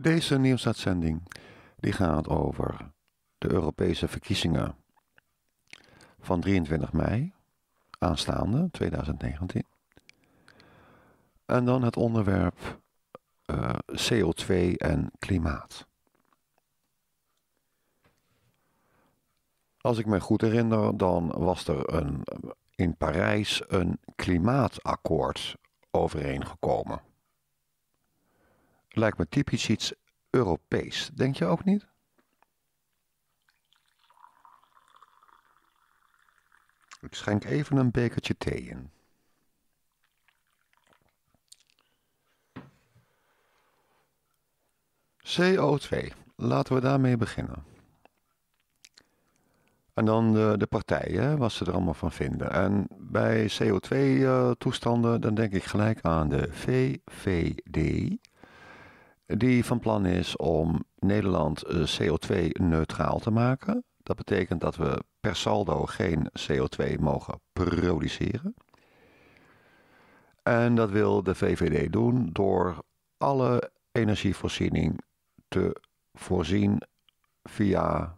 Deze nieuwsuitzending die gaat over de Europese verkiezingen van 23 mei aanstaande 2019. En dan het onderwerp eh, CO2 en klimaat. Als ik me goed herinner, dan was er een, in Parijs een klimaatakkoord overeengekomen lijkt me typisch iets Europees. Denk je ook niet? Ik schenk even een bekertje thee in. CO2. Laten we daarmee beginnen. En dan de, de partijen, wat ze er allemaal van vinden. En bij CO2-toestanden, eh, dan denk ik gelijk aan de VVD, die van plan is om Nederland eh, CO2-neutraal te maken. Dat betekent dat we per saldo geen CO2 mogen produceren. En dat wil de VVD doen door alle energievoorziening te voorzien via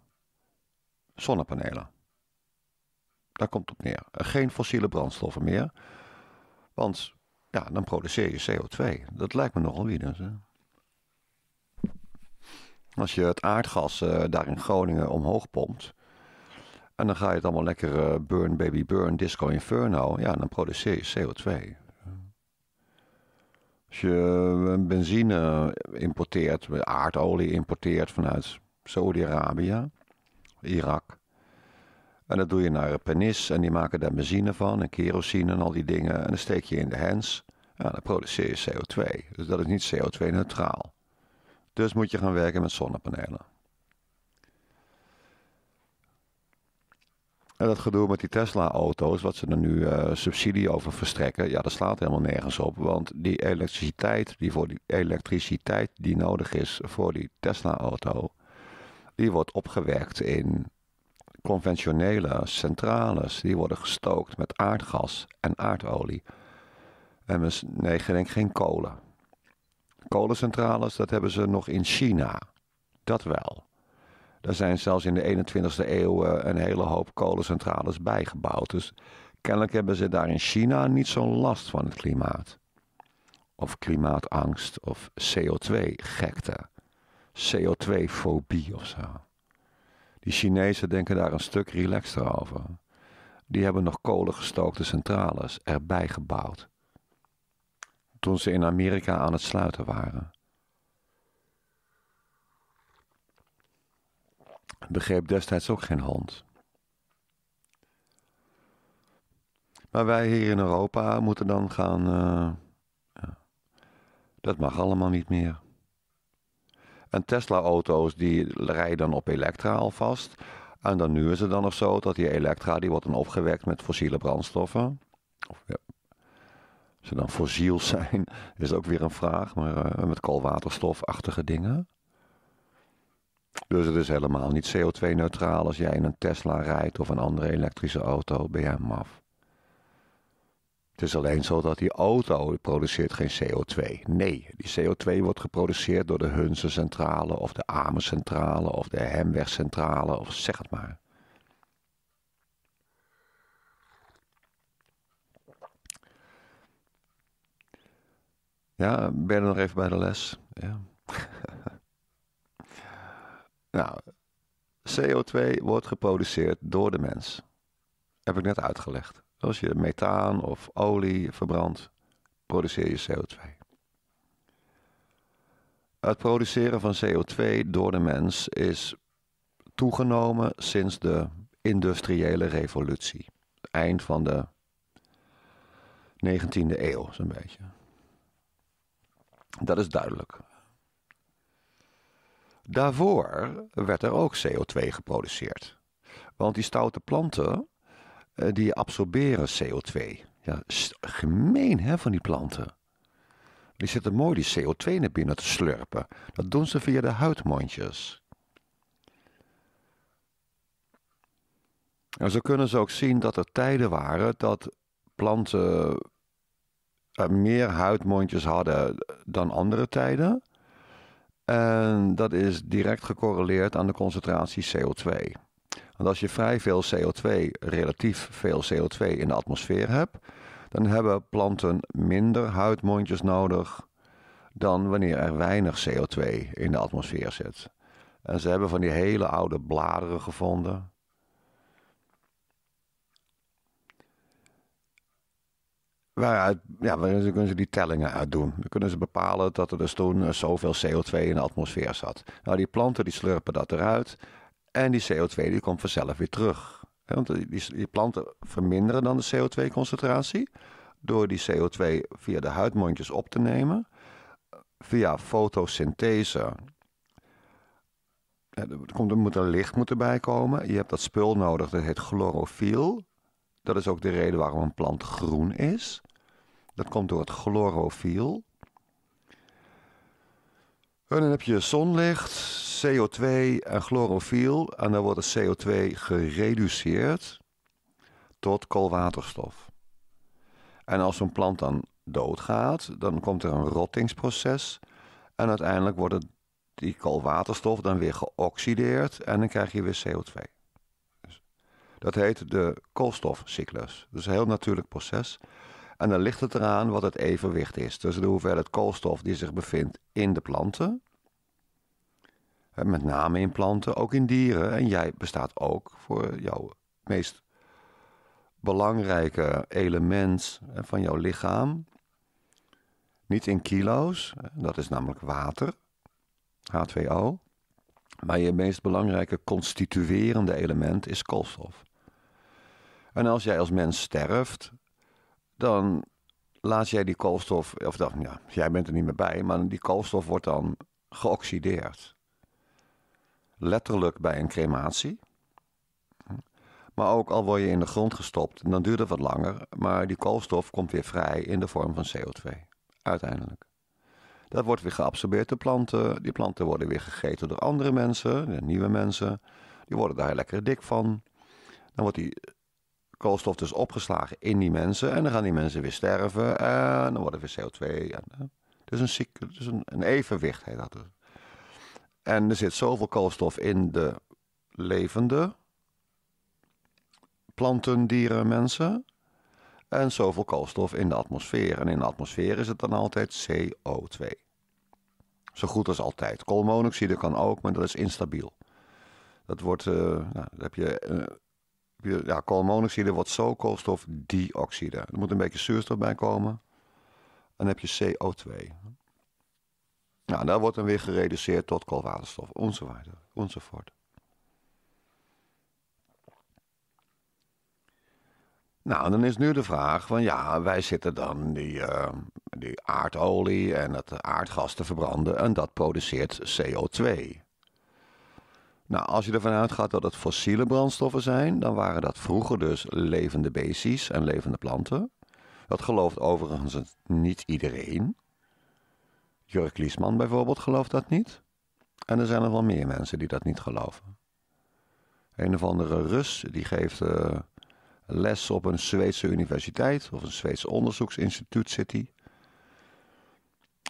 zonnepanelen. Daar komt het op neer. Geen fossiele brandstoffen meer. Want ja, dan produceer je CO2. Dat lijkt me nogal wie. Dus, als je het aardgas eh, daar in Groningen omhoog pompt. En dan ga je het allemaal lekker eh, burn, baby burn, disco inferno. Ja, dan produceer je CO2. Als je eh, benzine importeert, aardolie importeert vanuit Saudi-Arabië, Irak. En dat doe je naar Penis en die maken daar benzine van en kerosine en al die dingen. En dan steek je in de hens. Ja, dan produceer je CO2. Dus dat is niet CO2-neutraal. Dus moet je gaan werken met zonnepanelen. En dat gedoe met die Tesla-auto's, wat ze er nu eh, subsidie over verstrekken, ja, dat slaat helemaal nergens op. Want die elektriciteit die, voor die, elektriciteit die nodig is voor die Tesla-auto, die wordt opgewerkt in conventionele centrales. Die worden gestookt met aardgas en aardolie. En we nee, geen kolen kolencentrales, dat hebben ze nog in China. Dat wel. Daar zijn zelfs in de 21ste eeuw eh, een hele hoop kolencentrales bijgebouwd. Dus kennelijk hebben ze daar in China niet zo'n last van het klimaat. Of klimaatangst of CO2-gekte. CO2-fobie of zo. Die Chinezen denken daar een stuk relaxter over. Die hebben nog kolengestookte centrales erbij gebouwd toen ze in Amerika aan het sluiten waren. Begreep destijds ook geen hand. Maar wij hier in Europa moeten dan gaan. Eh, dat mag allemaal niet meer. En Tesla-auto's die rijden dan op Elektra alvast. En dan nu is het dan nog zo dat die Elektra die wordt dan opgewekt met fossiele brandstoffen. Of, ja, ze dan fossiel zijn, is ook weer een vraag. Maar eh, met koolwaterstofachtige dingen. Dus het is helemaal niet CO2-neutraal als jij in een Tesla rijdt of een andere elektrische auto, ben jij maf. Het is alleen zo dat die auto produceert geen CO2. Nee, die CO2 wordt geproduceerd door de Hunse centrale of de centrale of de Hemwegcentrale of zeg het maar. Ja, ben er nog even bij de les. Ja. nou, CO2 wordt geproduceerd door de mens. Heb ik net uitgelegd. Als je methaan of olie verbrandt, produceer je CO2. Het produceren van CO2 door de mens is toegenomen sinds de industriële revolutie. Eind van de 19e eeuw, zo'n beetje. Dat is duidelijk. Daarvoor werd er ook CO2 geproduceerd. Want die stoute planten, eh, die absorberen CO2. Ja, gemeen hè, van die planten. Die zitten mooi die CO2 naar binnen te slurpen. Dat doen ze via de huidmondjes. En zo kunnen ze ook zien dat er tijden waren dat planten eh, meer huidmondjes hadden dan andere tijden. En dat is direct gecorreleerd aan de concentratie CO2. Want als je vrij veel CO2, relatief veel CO2 in de atmosfeer hebt, dan hebben planten minder huidmondjes nodig dan wanneer er weinig CO2 in de atmosfeer zit. En ze hebben van die hele oude bladeren gevonden. Waaruit, ja, waar kunnen ze die tellingen uit doen. Dan kunnen ze bepalen dat er dus toen eh, zoveel CO2 in de atmosfeer zat. Nou, die planten die slurpen dat eruit. En die CO2 die komt vanzelf weer terug. Want die, die planten verminderen dan de CO2-concentratie. Door die CO2 via de huidmondjes op te nemen. Via fotosynthese. Er, er moet er licht moeten bij komen. Je hebt dat spul nodig, dat heet chlorofiel. Dat is ook de reden waarom een plant groen is. Dat komt door het chlorofiel. En dan heb je zonlicht, CO2 en chlorofiel. En dan wordt het CO2 gereduceerd tot koolwaterstof. En als een plant dan doodgaat, dan komt er een rottingsproces. En uiteindelijk wordt die koolwaterstof dan weer geoxideerd en dan krijg je weer CO2. Dus dat heet de koolstofcyclus. Dus een heel natuurlijk proces. En dan ligt het eraan wat het evenwicht is tussen de hoeveelheid koolstof die zich bevindt in de planten. Met name in planten, ook in dieren. En jij bestaat ook voor jouw meest belangrijke element van jouw lichaam. Niet in kilo's, dat is namelijk water, H2O. Maar je meest belangrijke constituerende element is koolstof. En als jij als mens sterft, dan laat jij die koolstof, of dan, ja, jij bent er niet meer bij, maar die koolstof wordt dan geoxideerd. Letterlijk bij een crematie. Maar ook al word je in de grond gestopt, dan duurt het wat langer, maar die koolstof komt weer vrij in de vorm van CO2. Uiteindelijk. Dat wordt weer geabsorbeerd door planten. Die planten worden weer gegeten door andere mensen, nieuwe mensen. Die worden daar lekker dik van. Dan wordt die koolstof dus opgeslagen in die mensen. En dan gaan die mensen weer sterven. En dan worden weer CO2. En, is eh, dus een, ziek, dus een, een, evenwicht heet dat dus. En er zit zoveel koolstof in de levende planten, dieren, mensen. En zoveel koolstof in de atmosfeer. En in de atmosfeer is het dan altijd CO2. Zo goed als altijd. Koolmonoxide kan ook, maar dat is instabiel. Dat wordt, eh, nou, dan heb je eh, ja, koolmonoxide wordt zo koolstofdioxide. Er moet een beetje zuurstof bij komen. En dan heb je CO2. Nou, dat wordt dan weer gereduceerd tot koolwaterstof, enzovoort. enzovoort. Nou, dan is nu de vraag van ja, wij zitten dan die, eh, die aardolie en het aardgas te verbranden en dat produceert CO2. Nou, als je ervan uitgaat dat het fossiele brandstoffen zijn, dan waren dat vroeger dus levende beestjes en levende planten. Dat gelooft overigens niet iedereen. Jurk Liesman bijvoorbeeld gelooft dat niet. En er zijn nog wel meer mensen die dat niet geloven. Een of andere Rus die geeft uh, les op een Zweedse universiteit of een Zweedse onderzoeksinstituut zit hij.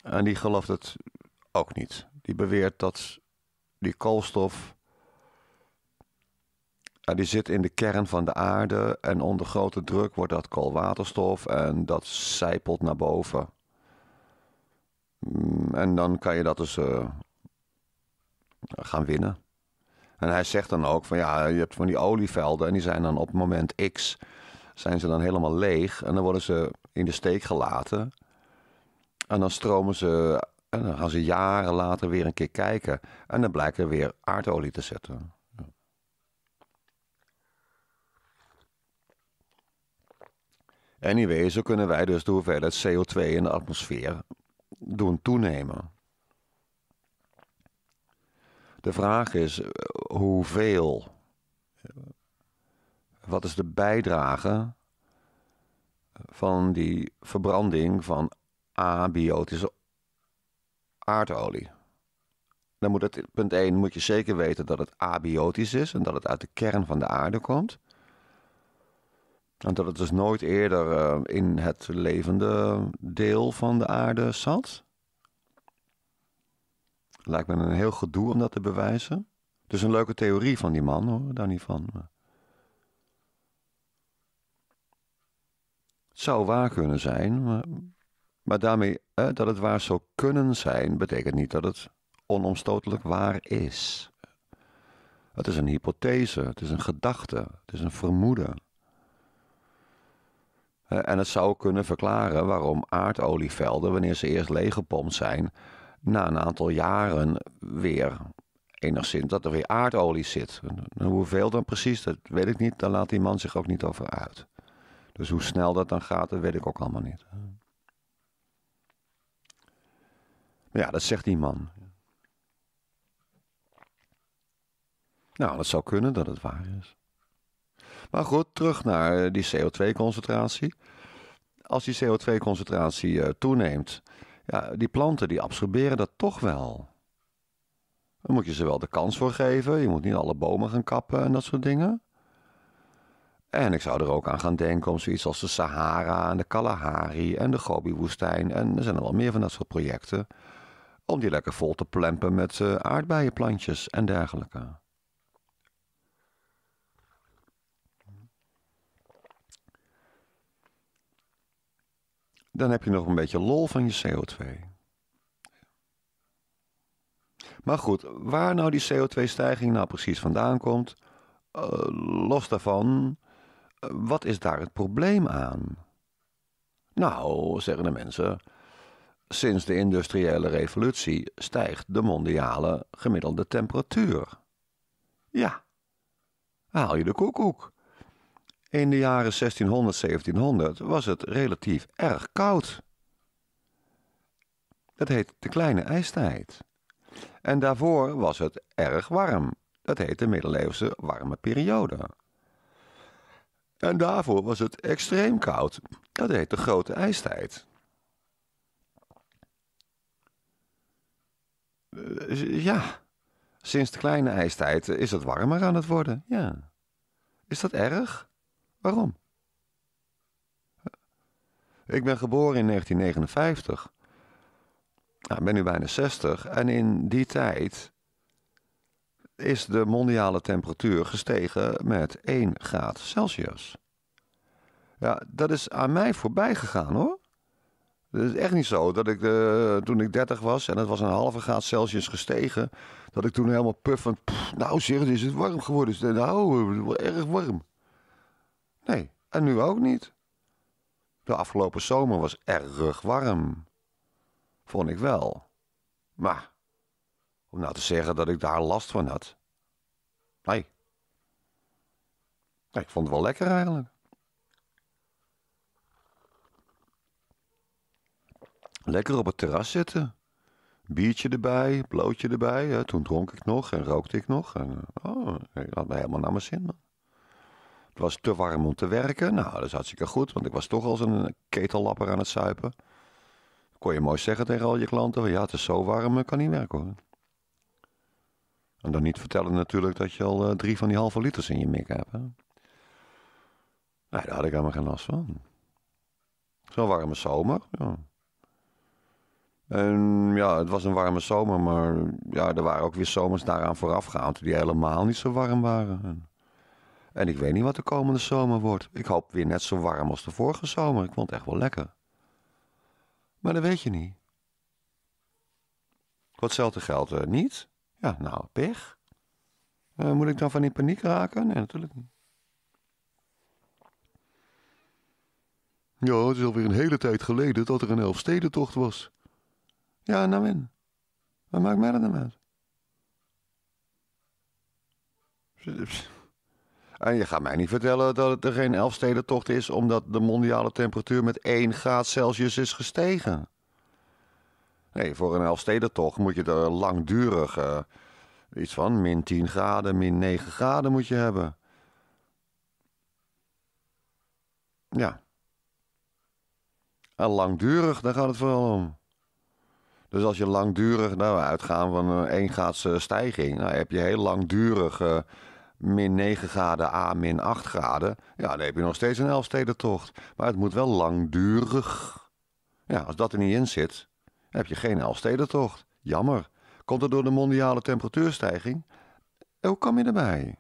En die gelooft het ook niet. Die beweert dat die koolstof nou, die zit in de kern van de aarde en onder grote druk wordt dat koolwaterstof en dat zijpelt naar boven. Mm, en dan kan je dat dus eh, gaan winnen. En hij zegt dan ook van ja, je hebt van die olievelden en die zijn dan op moment X zijn ze dan helemaal leeg en dan worden ze in de steek gelaten. En dan stromen ze en dan gaan ze jaren later weer een keer kijken en dan blijkt er weer aardolie te zitten. Anyway, zo kunnen wij dus de hoeveelheid CO2 in de atmosfeer doen toenemen. De vraag is eh, hoeveel? Eh, wat is de bijdrage van die verbranding van abiotische aardolie? Dan moet punt 1, moet je zeker weten dat het abiotisch is en dat het uit de kern van de aarde komt. En dat het dus nooit eerder eh, in het levende deel van de aarde zat. Lijkt me een heel gedoe om dat te bewijzen. Dus een leuke theorie van die man, hoor, daar niet van. Het zou waar kunnen zijn, maar, maar daarmee dat het waar zou kunnen zijn, betekent niet dat het onomstotelijk waar is. Het is een hypothese, het is een gedachte, het is een vermoeden. Eh, en het zou kunnen verklaren waarom aardolievelden, wanneer ze eerst leeggepompt zijn, na een aantal jaren weer enigszins dat er weer aardolie zit. Hoeveel dan precies, dat weet ik niet. Daar laat die man zich ook niet over uit. Dus hoe snel dat dan gaat, dat weet ik ook allemaal niet. Maar ja, dat zegt die man. Nou, dat zou kunnen dat het waar is. Maar goed, terug naar die CO2-concentratie. Als die CO2-concentratie eh, toeneemt, ja, die planten die absorberen dat toch wel. Dan moet je ze wel de kans voor geven. Je moet niet alle bomen gaan kappen en dat soort dingen. En ik zou er ook aan gaan denken om zoiets als de Sahara en de Kalahari en de Gobi-woestijn. En er zijn er wel meer van dat soort projecten. Om die lekker vol te plempen met eh, aardbeienplantjes en dergelijke. Dan heb je nog een beetje lol van je CO2. Maar goed, waar nou die CO2-stijging nou precies vandaan komt, eh, los daarvan, eh, wat is daar het probleem aan? Nou, zeggen de mensen, sinds de industriële revolutie stijgt de mondiale gemiddelde temperatuur. Ja, haal je de koekoek. In de jaren 1600, 1700 was het relatief erg koud. Dat heet de kleine ijstijd. En daarvoor was het erg warm. Dat heet de middeleeuwse warme periode. En daarvoor was het extreem koud. Dat heet de grote ijstijd. Eh, ja, sinds de kleine ijstijd is het warmer aan het worden. Ja. Is dat erg? Waarom? Ik ben geboren in 1959. Nou, ik ben nu bijna 60. En in die tijd is de mondiale temperatuur gestegen met 1 graad Celsius. Ja, dat is aan mij voorbij gegaan hoor. Het is echt niet zo dat ik eh, toen ik 30 was en het was een halve graad Celsius gestegen, dat ik toen helemaal puffend. Pff, nou, zeg, is het warm geworden. Nou, het wordt erg warm. Nee, en nu ook niet. De afgelopen zomer was erg warm. Vond ik wel. Maar, om nou te zeggen dat ik daar last van had. Nee. ik vond het wel lekker eigenlijk. Lekker op het terras zitten. Biertje erbij, blootje erbij. Hè. Toen dronk ik nog en rookte ik nog. En, oh, ik had me helemaal naar mijn zin, man was te warm om te werken. Nou, dat is hartstikke goed, want ik was toch als een ketellapper aan het suipen. kon je mooi zeggen tegen al je klanten: ja, het is zo warm, kan niet werken hoor. En dan niet vertellen natuurlijk dat je al eh, drie van die halve liters in je mik hebt. Hè? Nee, daar had ik helemaal geen last van. Zo'n warme zomer, ja. En ja, het was een warme zomer, maar ja, er waren ook weer zomers daaraan voorafgaand die helemaal niet zo warm waren. En ik weet niet wat de komende zomer wordt. Ik hoop weer net zo warm als de vorige zomer. Ik vond het echt wel lekker. Maar dat weet je niet. Wat hetzelfde geldt, eh, niet. Ja, nou, pech. Eh, moet ik dan van in paniek raken? Nee, natuurlijk niet. Ja, het is alweer een hele tijd geleden dat er een Elfstedentocht was. Ja, nou in. Wat maakt mij dat nou uit? En je gaat mij niet vertellen dat het er geen Elfstedentocht is... omdat de mondiale temperatuur met 1 graad Celsius is gestegen. Nee, voor een Elfstedentocht moet je er langdurig... Eh, iets van min 10 graden, min 9 graden moet je hebben. Ja. En langdurig, daar gaat het vooral om. Dus als je langdurig, nou uitgaan van een eh, 1 graad eh, stijging... Nou, heb je heel langdurig min 9 graden, A min 8 graden. Ja, dan heb je nog steeds een Elfstedentocht. Maar het moet wel langdurig. Ja, als dat er niet in zit, heb je geen Elfstedentocht. Jammer. Komt het door de mondiale temperatuurstijging? Hoe kom je erbij?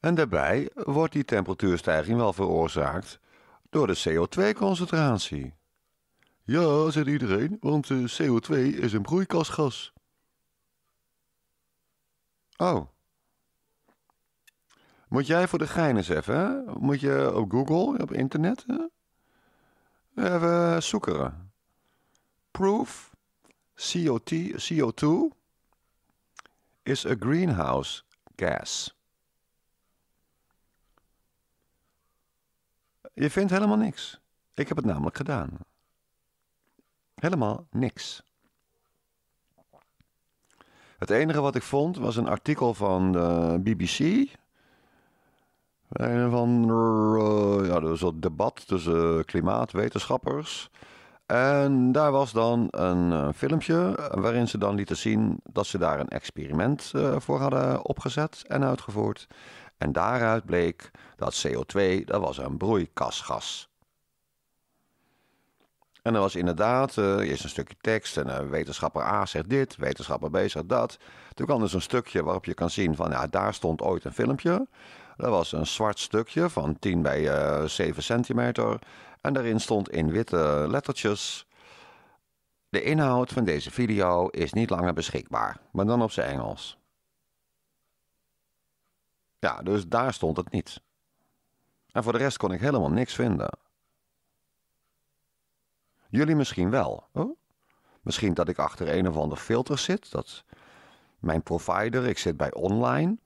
En daarbij wordt die temperatuurstijging wel veroorzaakt door de CO2-concentratie. Ja, zegt iedereen, want eh, CO2 is een broeikasgas. Oh. Moet jij voor de gein eens even, Moet je op Google, op internet, hè? even zoeken. Proof CO2 is a greenhouse gas. Je vindt helemaal niks. Ik heb het namelijk gedaan. Helemaal niks. Het enige wat ik vond was een artikel van de BBC. Een van, uh, ja, was een debat tussen klimaatwetenschappers. En daar was dan een eh, filmpje waarin ze dan lieten zien dat ze daar een experiment eh, voor hadden opgezet en uitgevoerd. En daaruit bleek dat CO2, dat was een broeikasgas. En er was inderdaad uh, eerst een stukje tekst en eh, wetenschapper A zegt dit, wetenschapper B zegt dat. Toen kwam dus een stukje waarop je kan zien van ja, daar stond ooit een filmpje. Dat was een zwart stukje van 10 bij uh, eh, 7 centimeter. En daarin stond in witte lettertjes... De inhoud van deze video is niet langer beschikbaar, maar dan op zijn Engels. Ja, dus daar stond het niet. En voor de rest kon ik helemaal niks vinden. Jullie misschien wel. Oh. Misschien dat ik achter een of ander filter zit. Dat mijn provider, ik zit bij online.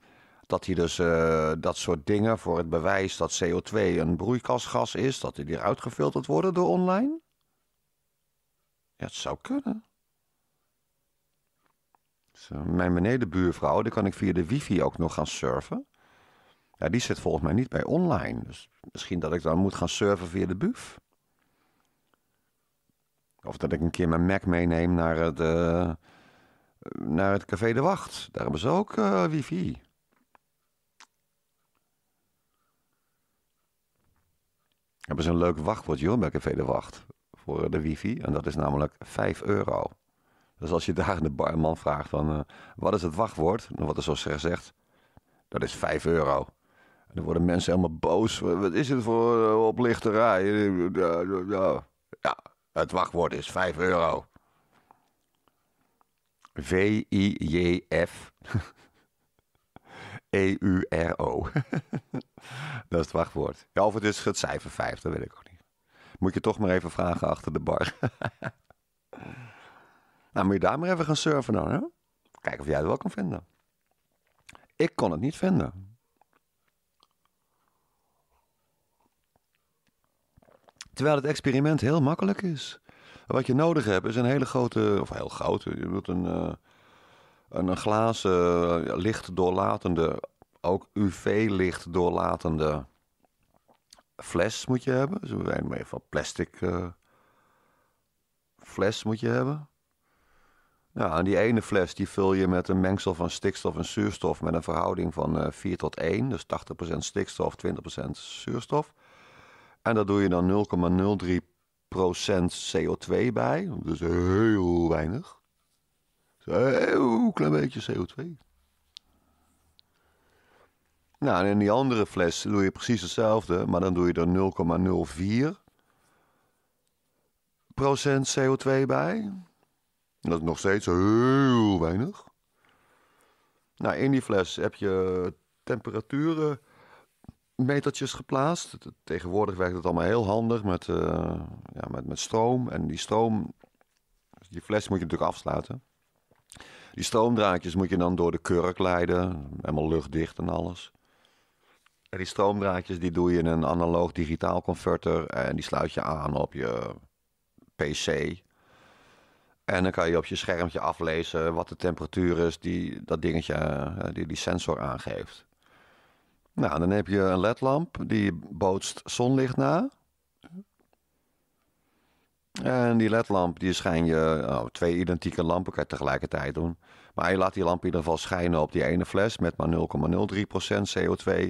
Dat die dus eh, dat soort dingen voor het bewijs dat CO2 een broeikasgas is, dat die eruit gefilterd worden door online? Ja, het zou kunnen. Dus, eh, mijn benedenbuurvrouw, daar kan ik via de wifi ook nog gaan surfen. Ja, die zit volgens mij niet bij online. Dus misschien dat ik dan moet gaan surfen via de buf. Of dat ik een keer mijn Mac meeneem naar het, eh, naar het Café de Wacht. Daar hebben ze ook eh, wifi. Hebben ze een leuk wachtwoord, joh, bij Café de Wacht. Voor eh, de wifi. En dat is namelijk 5 euro. Dus als je daar de barman vraagt van... Uh, wat is het wachtwoord? Dan wordt er zo gezegd... dat is 5 euro. dan worden mensen helemaal boos. Wat is het voor oplichterij? Ja, ja, het wachtwoord is 5 euro. V-I-J-F. E-U-R-O. dat is het wachtwoord. Ja, of het is het cijfer 5, dat weet ik ook niet. Moet je toch maar even vragen achter de bar. nou, moet je daar maar even gaan surfen dan, hè? Kijken of jij het wel kan vinden. Ik kon het niet vinden. Terwijl het experiment heel makkelijk is. Wat je nodig hebt is een hele grote, of heel grote, je wilt een, uh, een, een, glazen, uh, licht doorlatende, ook UV-licht doorlatende fles moet je hebben. Dus een meer van plastic eh, fles moet je hebben. Ja, en die ene fles die vul je met een mengsel van stikstof en zuurstof met een verhouding van 4 eh, tot 1. Dus 80% stikstof, 20% zuurstof. En daar doe je dan 0,03% CO2 bij. Dat is heel weinig. een heel klein beetje CO2. Nou, en in die andere fles doe je precies hetzelfde, maar dan doe je er 0,04% CO2 bij. Dat is nog steeds heel weinig. Nou, in die fles heb je temperaturen metertjes geplaatst. Tegenwoordig werkt het allemaal heel handig met, eh, ja, met, met stroom. En die stroom, die fles moet je natuurlijk afsluiten. Die stroomdraadjes moet je dan door de kurk leiden, helemaal luchtdicht en alles. En die stroomdraadjes die doe je in een analoog digitaal converter en die sluit je aan op je PC. En dan kan je op je schermpje aflezen wat de temperatuur is die dat dingetje, eh, die die sensor aangeeft. Nou, dan heb je een ledlamp die bootst zonlicht na. En die ledlamp die schijn je oh, twee identieke lampen kan je tegelijkertijd doen. Maar je laat die lamp in ieder geval schijnen op die ene fles met maar 0,03% CO2.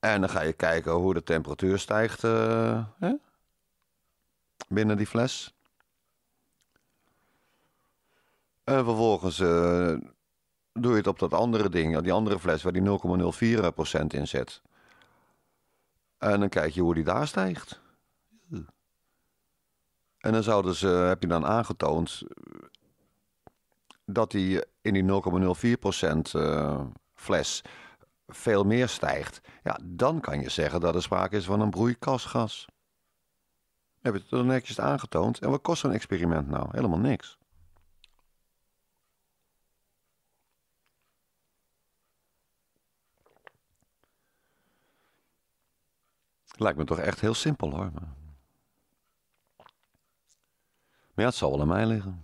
En dan ga je kijken hoe de temperatuur stijgt eh, hè? binnen die fles. En vervolgens eh, doe je het op dat andere ding, die andere fles waar die 0,04% in zit. En dan kijk je hoe die daar stijgt. En dan zouden ze, heb je dan aangetoond dat die in die 0,04% eh, fles veel meer stijgt. Ja, dan kan je zeggen dat er sprake is van een broeikasgas. Heb je het dan netjes aangetoond? En wat kost zo'n experiment nou? Helemaal niks. Lijkt me toch echt heel simpel hoor. Maar, ja, het zal wel aan mij liggen.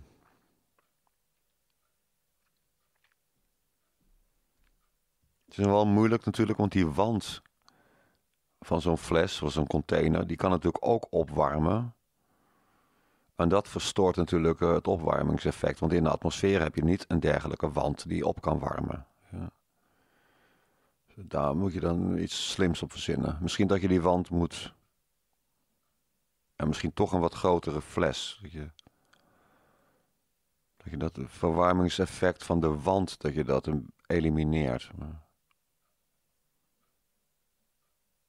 Het is wel moeilijk natuurlijk, want die wand van zo'n fles of zo'n container, die kan natuurlijk ook opwarmen. En dat verstoort natuurlijk eh, het opwarmingseffect, want in de atmosfeer heb je niet een dergelijke wand die op kan warmen daar moet je dan iets slims op verzinnen. Misschien dat je die wand moet. En misschien toch een wat grotere fles. Dat je dat, je dat verwarmingseffect van de wand, dat je dat elimineert.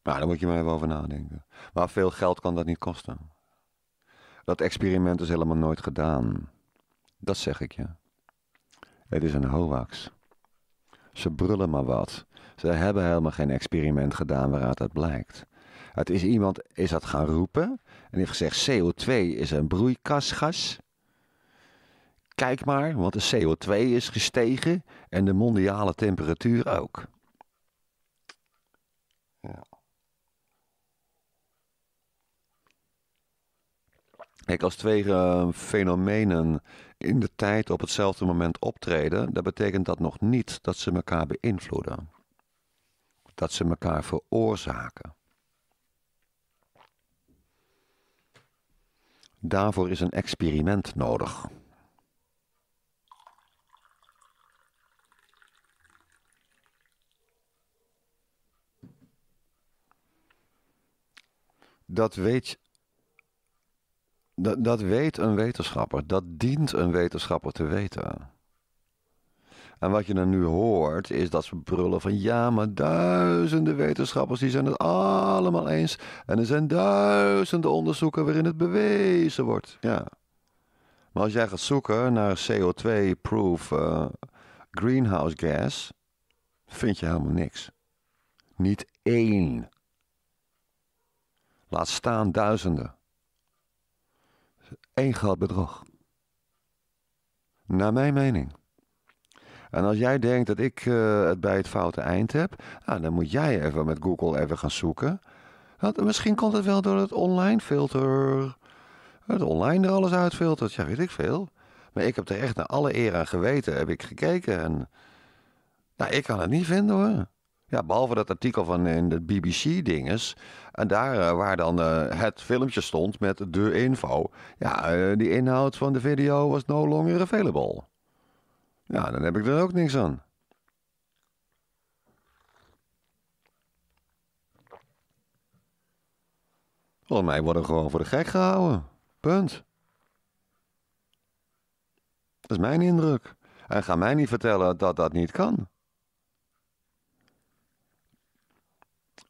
Nou, daar moet je maar even over nadenken. Maar veel geld kan dat niet kosten. Dat experiment is helemaal nooit gedaan. Dat zeg ik je. Het is een hoax. Ze brullen maar wat. Ze hebben helemaal geen experiment gedaan waaruit dat blijkt. Het is iemand is dat gaan roepen en heeft gezegd CO2 is een broeikasgas. Kijk maar, want de CO2 is gestegen en de mondiale temperatuur ook. Ja. Kijk, als twee eh, fenomenen in de tijd op hetzelfde moment optreden, dat betekent dat nog niet dat ze elkaar beïnvloeden dat ze elkaar veroorzaken. Daarvoor is een experiment nodig. Dat weet, dat, dat weet een wetenschapper, dat dient een wetenschapper te weten. En wat je dan nu hoort, is dat ze brullen van ja, maar duizenden wetenschappers die zijn het allemaal eens. En er zijn duizenden onderzoeken waarin het bewezen wordt. Ja. Maar als jij gaat zoeken naar CO2-proof eh, greenhouse gas, vind je helemaal niks. Niet één. Laat staan duizenden. Eén gaat bedrog. Naar mijn mening. En als jij denkt dat ik eh, het bij het foute eind heb, nou, dan moet jij even met Google even gaan zoeken. Want misschien komt het wel door het online filter. Het online er alles uitfiltert, ja, weet ik veel. Maar ik heb er echt naar alle eer aan geweten, heb ik gekeken. En, nou, ik kan het niet vinden hoor. Ja, behalve dat artikel van in de BBC-dinges. En daar eh, waar dan eh, het filmpje stond met de info. Ja, die inhoud van de video was no longer available. Ja, dan heb ik er ook niks aan. Volgens mij worden we gewoon voor de gek gehouden. Punt. Dat is mijn indruk. En ga mij niet vertellen dat dat niet kan.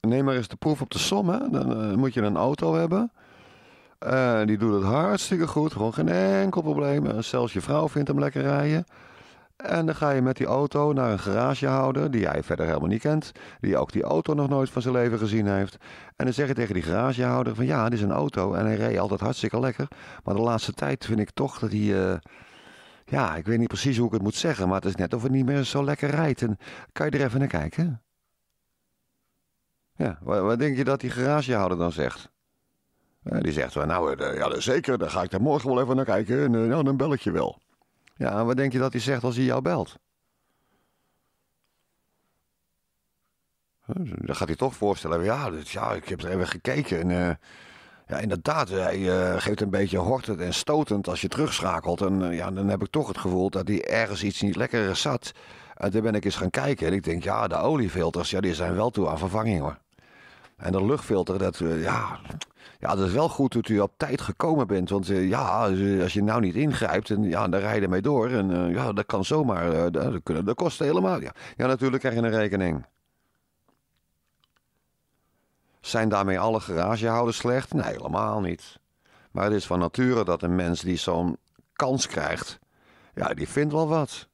Neem maar eens de proef op de som. Hè? Dan eh, moet je een auto hebben. Eh, die doet het hartstikke goed. Gewoon geen enkel probleem. Eh, zelfs je vrouw vindt hem lekker rijden. En dan ga je met die auto naar een garagehouder die jij verder helemaal niet kent. Die ook die auto nog nooit van zijn leven gezien heeft. En dan zeg je tegen die garagehouder van ja, dit is een auto. En hij reed altijd hartstikke lekker. Maar de laatste tijd vind ik toch dat hij... Eh, ja, ik weet niet precies hoe ik het moet zeggen. Maar het is net of het niet meer zo lekker rijdt. En kan je er even naar kijken? Ja, wat, wat denk je dat die garagehouder dan zegt? Eh, die zegt, nou eh, ja, zeker, dan ga ik daar morgen wel even naar kijken en nou, dan bel ik je wel. Ja, wat denk je dat hij zegt als hij jou belt? Dan gaat hij toch voorstellen, ja, ja ik heb er even gekeken. En, eh, ja, inderdaad, hij eh, geeft een beetje hortend en stotend als je terugschakelt. En eh, ja, dan heb ik toch het gevoel dat hij ergens iets niet lekker zat. En toen ben ik eens gaan kijken en ik denk, ja, de oliefilters, ja, die zijn wel toe aan vervanging hoor. En de luchtfilter, dat, ja, ja, dat is wel goed dat u op tijd gekomen bent. Want eh, ja, als je nou niet ingrijpt, en, ja, dan rijden mee door. En eh, ja, dat kan zomaar. Eh, dat, kunnen de kosten helemaal. Ja. ja, natuurlijk krijg je een rekening. Zijn daarmee alle garagehouders slecht? Nee, helemaal niet. Maar het is van nature dat een mens die zo'n kans krijgt, ja, die vindt wel wat.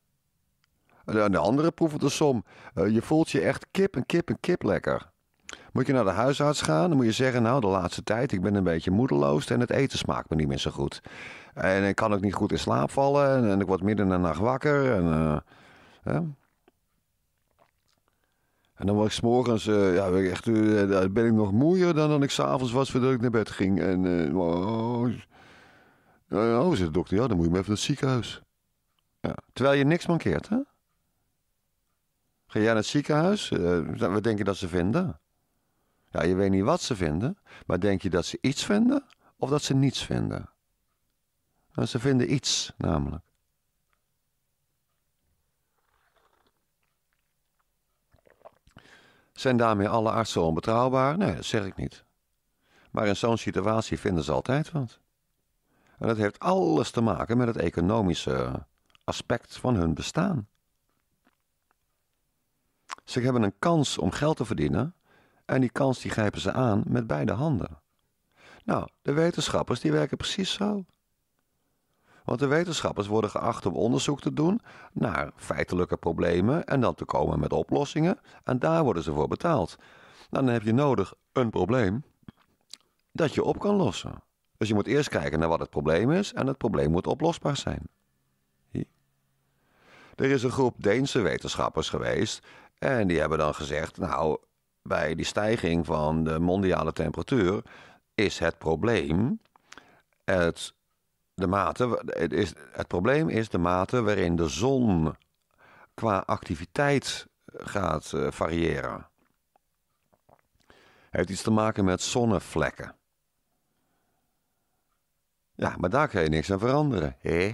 De, de andere proeven de som. je voelt je echt kip en kip en kip lekker. Moet je naar de huisarts gaan, dan moet je zeggen: Nou, de laatste tijd, ik ben een beetje moedeloos en het eten smaakt me niet meer zo goed. En ik kan ook niet goed in slaap vallen en, ik word midden in de nacht wakker. En, eh, hè? en dan word ik s'morgens, uh, ja, echt, eh, ben ik nog moeier dan dan ik s'avonds was voordat ik naar bed ging. En, oh, oh, zegt de dokter, ja, dan moet je me even naar het ziekenhuis. Ja. Terwijl je niks mankeert, hè? Ga jij naar het ziekenhuis? wat denk je dat ze vinden? Ja, je weet niet wat ze vinden, maar denk je dat ze iets vinden of dat ze niets vinden? Nou, ze vinden iets namelijk. Zijn daarmee alle artsen onbetrouwbaar? Nee, dat zeg ik niet. Maar in zo'n situatie vinden ze altijd wat. En dat heeft alles te maken met het economische aspect van hun bestaan. Ze hebben een kans om geld te verdienen en die kans die grijpen ze aan met beide handen. Nou, de wetenschappers die werken precies zo. Want de wetenschappers worden geacht om onderzoek te doen naar feitelijke problemen en dan te komen met oplossingen. En daar worden ze voor betaald. Nou, dan heb je nodig een probleem dat je op kan lossen. Dus je moet eerst kijken naar wat het probleem is en het probleem moet oplosbaar zijn. Hier. Er is een groep Deense wetenschappers geweest en die hebben dan gezegd, nou, bij die stijging van de mondiale temperatuur is het probleem het, de mate, het, is, het probleem is de mate waarin de zon qua activiteit gaat uh, variëren. Heeft iets te maken met zonnevlekken. Ja, maar daar kun je niks aan veranderen. Hé?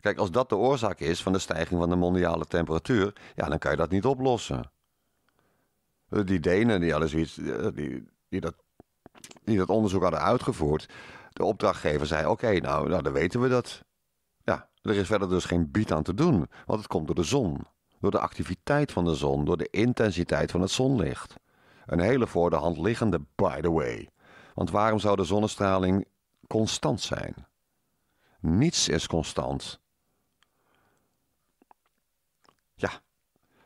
Kijk, als dat de oorzaak is van de stijging van de mondiale temperatuur, ja, dan kan je dat niet oplossen. Eh, die Denen die hadden zoiets, eh, die, die, dat, die dat onderzoek hadden uitgevoerd. De opdrachtgever zei: Oké, nou, nou, dan weten we dat. Ja, er is verder dus geen bied aan te doen, want het komt door de zon. Door de activiteit van de zon, door de intensiteit van het zonlicht. Een hele voor de hand liggende, by the way. Want waarom zou de zonnestraling constant zijn? Niets is constant. Ja,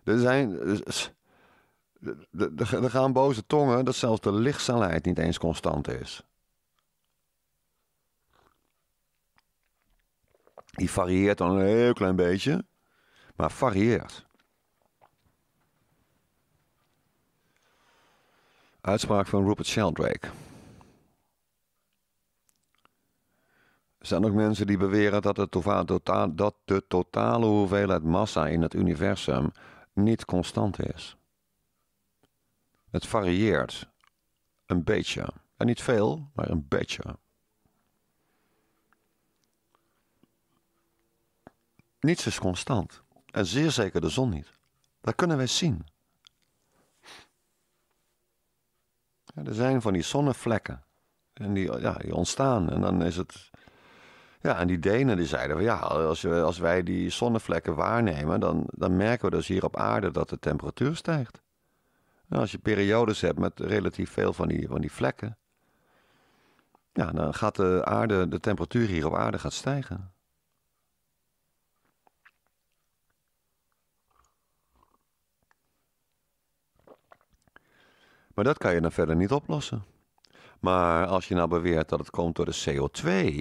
er zijn. Dus- er gaan boze tongen dat zelfs de lichtsnelheid niet eens constant is. Die varieert dan een heel klein beetje, maar varieert. Uitspraak van Rupert Sheldrake. Er zijn ook mensen die beweren dat de, totale, dat de totale hoeveelheid massa in het universum niet constant is. Het varieert. Een beetje. En niet veel, maar een beetje. Niets is constant. En zeer zeker de zon niet. Dat kunnen wij zien. er zijn van die zonnevlekken. En die, ja, die ontstaan. En dan is het. Ja, en die Denen die zeiden van ja, als, als wij die zonnevlekken waarnemen, dan, dan merken we dus hier op aarde dat de temperatuur stijgt. Nou, als je periodes hebt met relatief veel van die, van die vlekken, ja, dan gaat de aarde, de temperatuur hier op aarde gaat stijgen. Maar dat kan je dan verder niet oplossen. Maar als je nou beweert dat het komt door de CO2.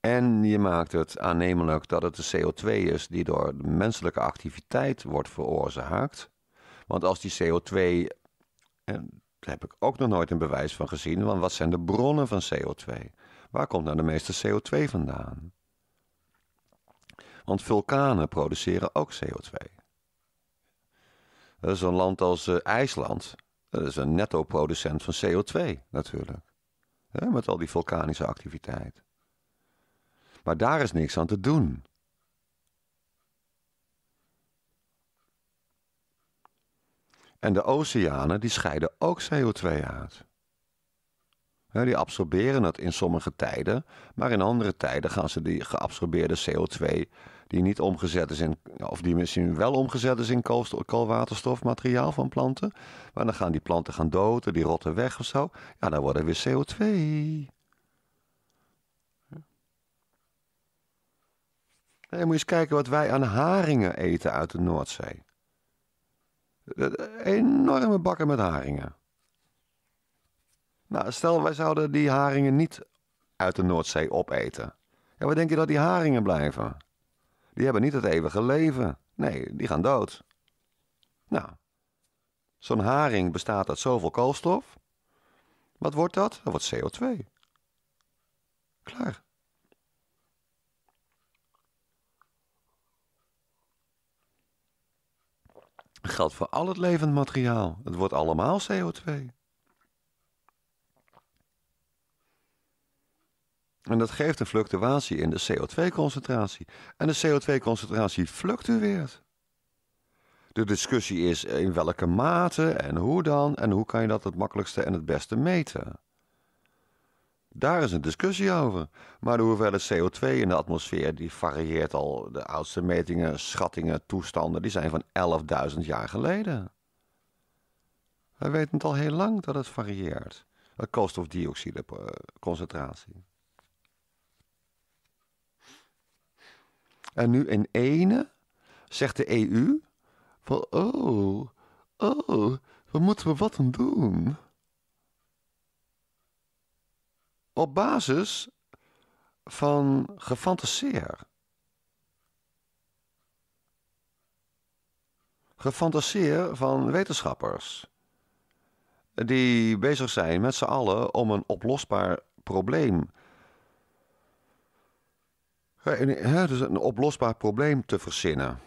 En je maakt het aannemelijk dat het de CO2 is die door menselijke activiteit wordt veroorzaakt. Want als die CO2, en daar heb ik ook nog nooit een bewijs van gezien, want wat zijn de bronnen van CO2? Waar komt dan nou de meeste CO2 vandaan? Want vulkanen produceren ook CO2. Dat is een land als eh, IJsland. Dat is een netto-producent van CO2 natuurlijk. met al die vulkanische activiteit. Maar daar is niks aan te doen. En de oceanen die scheiden ook CO2 uit. Die absorberen het in sommige tijden, maar in andere tijden gaan ze die geabsorbeerde CO2, die niet omgezet is in, of die misschien wel omgezet is in koolwaterstofmateriaal van planten, maar dan gaan die planten gaan doden, die rotten weg of zo, ja, dan worden weer CO2. Je moet eens kijken wat wij aan haringen eten uit de Noordzee. Enorme bakken met haringen. Nou, stel wij zouden die haringen niet uit de Noordzee opeten. Ja, wat denk je dat die haringen blijven? Die hebben niet het eeuwige leven. Nee, die gaan dood. Nou, zo'n haring bestaat uit zoveel koolstof. Wat wordt dat? Dat wordt CO2. Klaar. geldt voor al het levend materiaal. Het wordt allemaal CO2. En dat geeft een fluctuatie in de CO2-concentratie. En de CO2-concentratie fluctueert. De discussie is in welke mate en hoe dan en hoe kan je dat het makkelijkste en het beste meten. Daar is een discussie over. Maar de hoeveelheid CO2 in de atmosfeer die varieert al. De oudste metingen, schattingen, toestanden, die zijn van 11.000 jaar geleden. We weten het al heel lang dat het varieert. De koolstofdioxideconcentratie. En nu in ene zegt de EU van oh, oh, wat moeten we wat aan doen? op basis van gefantaseer. Gefantaseer van wetenschappers die bezig zijn met z'n allen om een oplosbaar probleem. Dus een oplosbaar probleem te verzinnen.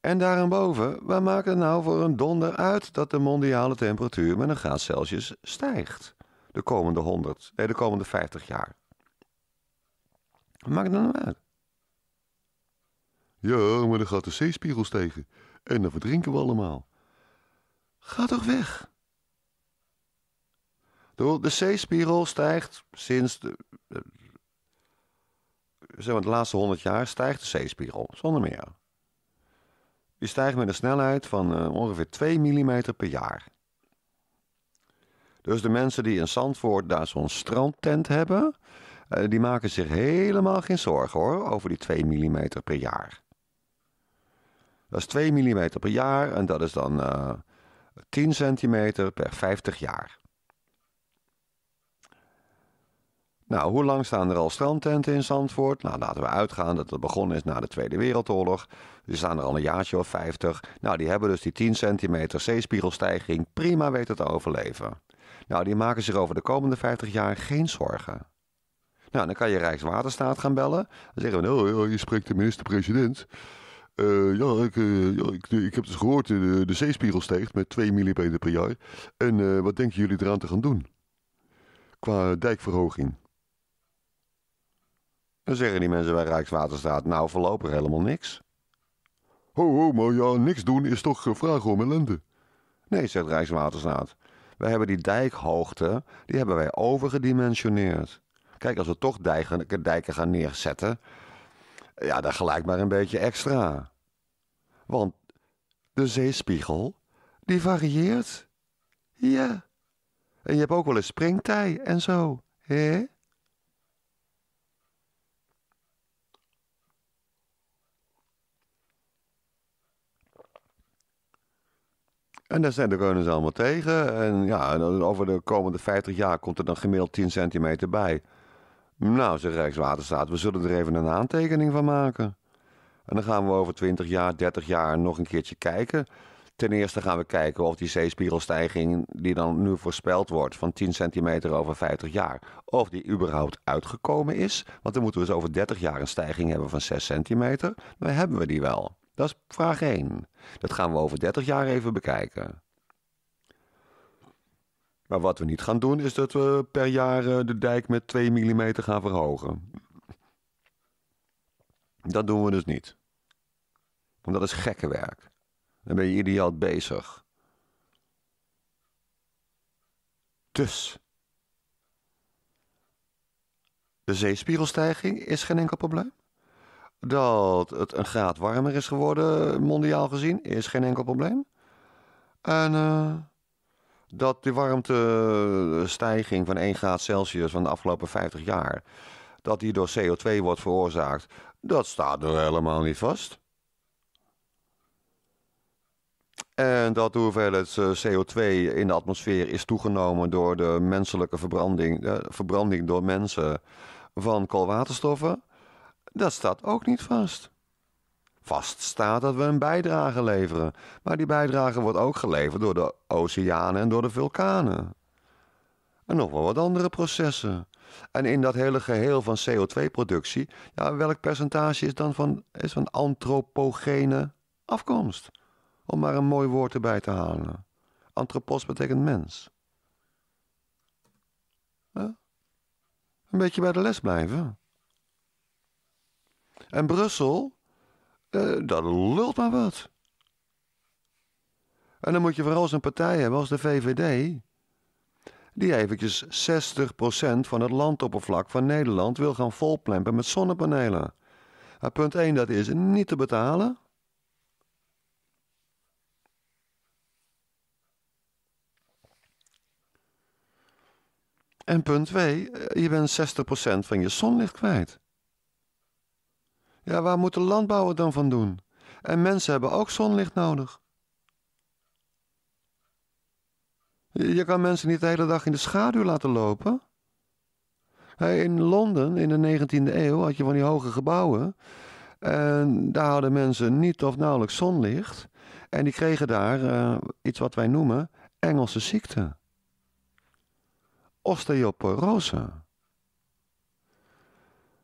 En daarboven, waar maakt het nou voor een donder uit dat de mondiale temperatuur met een graad Celsius stijgt? de komende 100, nee, eh, de komende 50 jaar. Maakt het nou uit? Ja, maar dan gaat de zeespiegel tegen. En dan verdrinken we allemaal. Ga toch weg. De, zeespiegel stijgt sinds de, eh, zeg maar de laatste 100 jaar stijgt de zeespiegel, zonder meer. Die stijgt met een snelheid van eh, ongeveer 2 mm per jaar. Dus de mensen die in Zandvoort daar zo'n strandtent hebben, eh, die maken zich helemaal geen zorgen hoor, over die 2 mm per jaar. Dat is 2 mm per jaar en dat is dan uh, eh, 10 centimeter per 50 jaar. Nou, hoe lang staan er al strandtenten in Zandvoort? Nou, laten we uitgaan dat het begonnen is na de Tweede Wereldoorlog. Die staan er al een jaartje of 50. Nou, die hebben dus die 10 centimeter zeespiegelstijging prima weten te overleven. Nou, die maken zich over de komende 50 jaar geen zorgen. Nou, dan kan je Rijkswaterstaat gaan bellen. Dan zeggen we, oh, je spreekt de minister-president. Eh, ja, ik, eh, ja ik, ik, heb dus gehoord, eh, de, de zeespiegel steekt met 2 mm per jaar. En wat denken jullie eraan te gaan doen? Qua dijkverhoging. Dan zeggen die mensen bij Rijkswaterstaat, nou voorlopig helemaal niks. Ho, maar ja, niks doen is toch vragen om ellende. Nee, zegt Rijkswaterstaat. Wij hebben die dijkhoogte, die hebben wij overgedimensioneerd. Kijk, als we toch dijken, dijken gaan neerzetten, ja, dan gelijk maar een beetje extra. Want de zeespiegel, die varieert. Ja. En je hebt ook wel eens springtij en zo. hè? En daar zijn de Reuners allemaal tegen. En ja, over de komende 50 jaar komt er dan gemiddeld 10 centimeter bij. Nou, zegt Rijkswaterstaat, we zullen er even een aantekening van maken. En dan gaan we over 20 jaar, 30 jaar nog een keertje kijken. Ten eerste gaan we kijken of die zeespiegelstijging die dan nu voorspeld wordt van 10 centimeter over 50 jaar, of die überhaupt uitgekomen is. Want dan moeten we dus over 30 jaar een stijging hebben van 6 centimeter. Dan hebben we die wel. Dat is vraag 1. Dat gaan we over 30 jaar even bekijken. Maar wat we niet gaan doen is dat we per jaar eh, de dijk met 2 mm gaan verhogen. Dat doen we dus niet. Want dat is gekke werk. Dan ben je ideaal bezig. Dus. De zeespiegelstijging is geen enkel probleem? dat het een graad warmer is geworden, mondiaal gezien, is geen enkel probleem. En eh, dat die warmtestijging van 1 graad Celsius van de afgelopen 50 jaar, dat die door CO2 wordt veroorzaakt, dat staat er helemaal niet vast. En dat de hoeveelheid eh, CO2 in de atmosfeer is toegenomen door de menselijke verbranding, de eh, verbranding door mensen van koolwaterstoffen. Dat staat ook niet vast. Vast staat dat we een bijdrage leveren, maar die bijdrage wordt ook geleverd door de oceanen en door de vulkanen. En nog wel wat andere processen. En in dat hele geheel van CO2-productie, ja, welk percentage is dan van, is van antropogene afkomst? Om maar een mooi woord erbij te halen. Antropos betekent mens. Een beetje bij de les blijven. En Brussel, eh, dat lult maar wat. En dan moet je vooral zo'n partij hebben als de VVD, die eventjes 60% van het landoppervlak van Nederland wil gaan volplempen met zonnepanelen. punt 1, dat is niet te betalen. En punt 2, eh, je bent 60% van je zonlicht kwijt. Ja, waar moeten de dan van doen? En mensen hebben ook zonlicht nodig. Je kan mensen niet de hele dag in de schaduw laten lopen. In Londen in de 19e eeuw had je van die hoge gebouwen. En daar hadden mensen niet of nauwelijks zonlicht. En die kregen daar eh, iets wat wij noemen Engelse ziekte. Osteoporose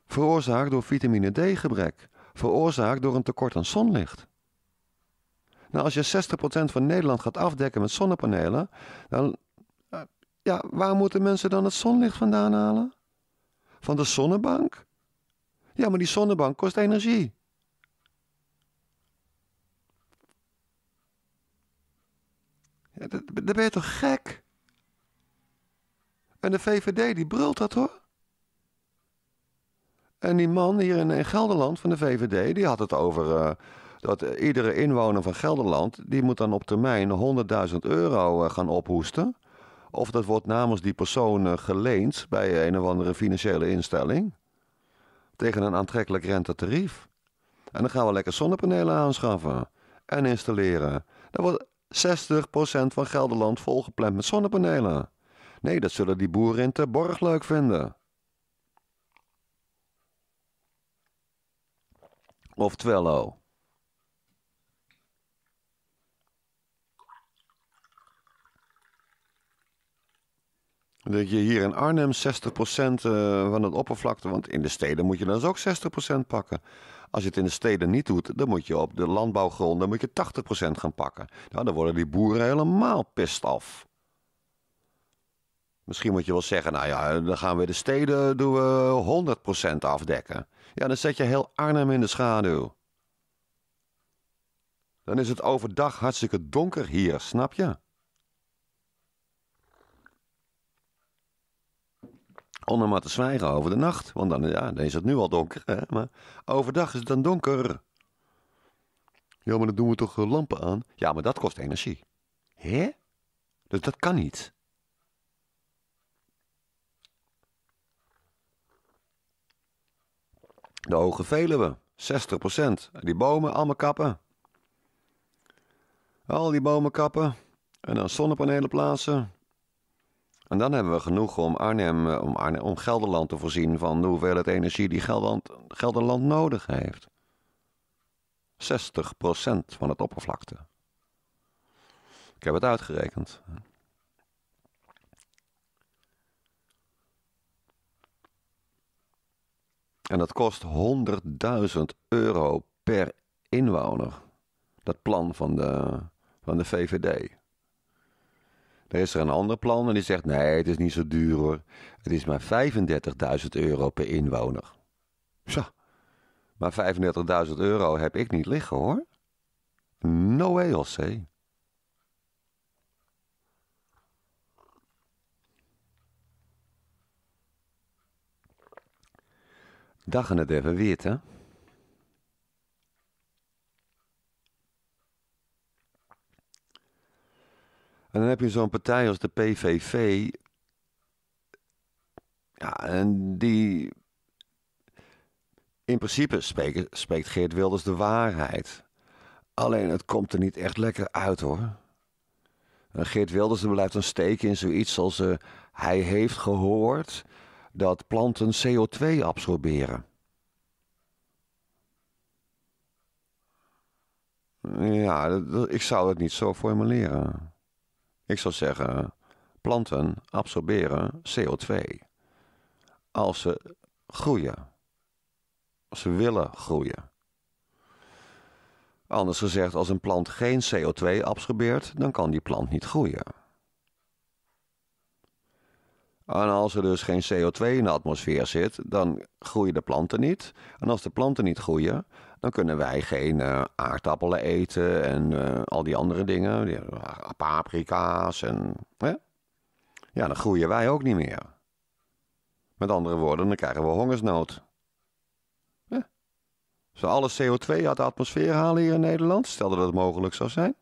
veroorzaakt door vitamine D-gebrek, veroorzaakt door een tekort aan zonlicht. Nou, als je 60% van Nederland gaat afdekken met zonnepanelen, dan, eh, ja, waar moeten mensen dan het zonlicht vandaan halen? Van de zonnebank? Ja, maar die zonnebank kost energie. Ja, dat, ben je toch gek? En de VVD die brult dat hoor. En die man hier in, Gelderland van de VVD, die had het over eh, dat iedere inwoner van Gelderland, die moet dan op termijn 100.000 euro eh, gaan ophoesten. Of dat wordt namens die persoon eh, geleend bij een of andere financiële instelling. Tegen een aantrekkelijk rentetarief. En dan gaan we lekker zonnepanelen aanschaffen en installeren. Dan wordt 60% van Gelderland volgepland met zonnepanelen. Nee, dat zullen die boeren in borg leuk vinden. of Twello? Oh. Dat je hier in Arnhem 60% eh, van het oppervlakte, want in de steden moet je dan dus ook 60% pakken. Als je het in de steden niet doet, dan moet je op de landbouwgronden 80% gaan pakken. Nou, dan worden die boeren helemaal pist af. Misschien moet je wel zeggen, nou ja, dan gaan we de steden doen we 100% afdekken. Ja, dan zet je heel Arnhem in de schaduw. Dan is het overdag hartstikke donker hier, snap je? Om maar te zwijgen over de nacht, want dan, ja, dan is het nu al donker. Hè? Maar overdag is het dan donker. Ja, maar dan doen we toch eh, lampen aan? Ja, maar dat kost energie. Hè? Dus dat kan niet. De Hoge we, 60%. Die bomen allemaal kappen. Al die bomen kappen. En dan zonnepanelen plaatsen. En dan hebben we genoeg om, Arnhem, eh, om, Arnhem, om Gelderland te voorzien van de hoeveelheid energie die Gelderland, Gelderland nodig heeft. 60% van het oppervlakte. Ik heb het uitgerekend. En dat kost 100.000 euro per inwoner. Dat plan van de, van de VVD. Dan is er een ander plan en die zegt: nee, het is niet zo duur hoor. Het is maar 35.000 euro per inwoner. Zo. Maar 35.000 euro heb ik niet liggen hoor. No way, José. dag en het even Wit. hè? En dan heb je zo'n partij als de PVV. Ja, en die. In principe spreekt, spreekt Geert Wilders de waarheid. Alleen het komt er niet echt lekker uit hoor. En Geert Wilders blijft een steken in zoiets als eh, hij heeft gehoord dat planten CO2 absorberen. Ja, ik zou het niet zo formuleren. Ik zou zeggen, planten absorberen CO2 als ze groeien. Als ze willen groeien. Anders gezegd, als een plant geen CO2 absorbeert, dan kan die plant niet groeien. En als er dus geen CO2 in de atmosfeer zit, dan groeien de planten niet. En als de planten niet groeien, dan kunnen wij geen uh, aardappelen eten en eh, al die andere dingen. paprika's en. Ja, dan groeien wij ook niet meer. Met andere woorden, dan krijgen we hongersnood. Hè? Zou alles CO2 uit de atmosfeer halen hier in Nederland? Stel dat dat mogelijk zou zijn.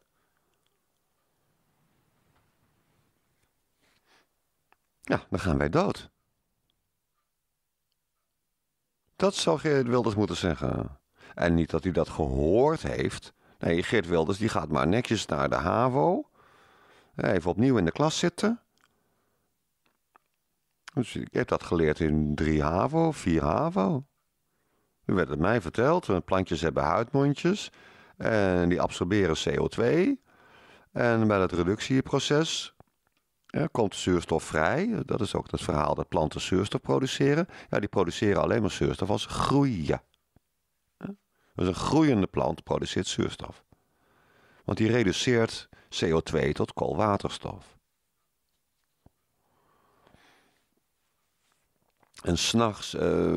Ja, dan gaan wij dood. Dat zou Geert Wilders moeten zeggen. En niet dat hij dat gehoord heeft. Nee, Geert Wilders die gaat maar netjes naar de HAVO. Even opnieuw in de klas zitten. Dus ik heb dat geleerd in drie HAVO, vier HAVO. Nu werd het mij verteld. Eh, plantjes hebben huidmondjes. En die absorberen CO2. En bij dat reductieproces ja, eh, komt zuurstof vrij? Dat is ook het verhaal dat planten zuurstof produceren. Ja, die produceren alleen maar zuurstof als ze groeien. Eh, dus een groeiende plant produceert zuurstof. Want die reduceert CO2 tot koolwaterstof. En s'nachts eh,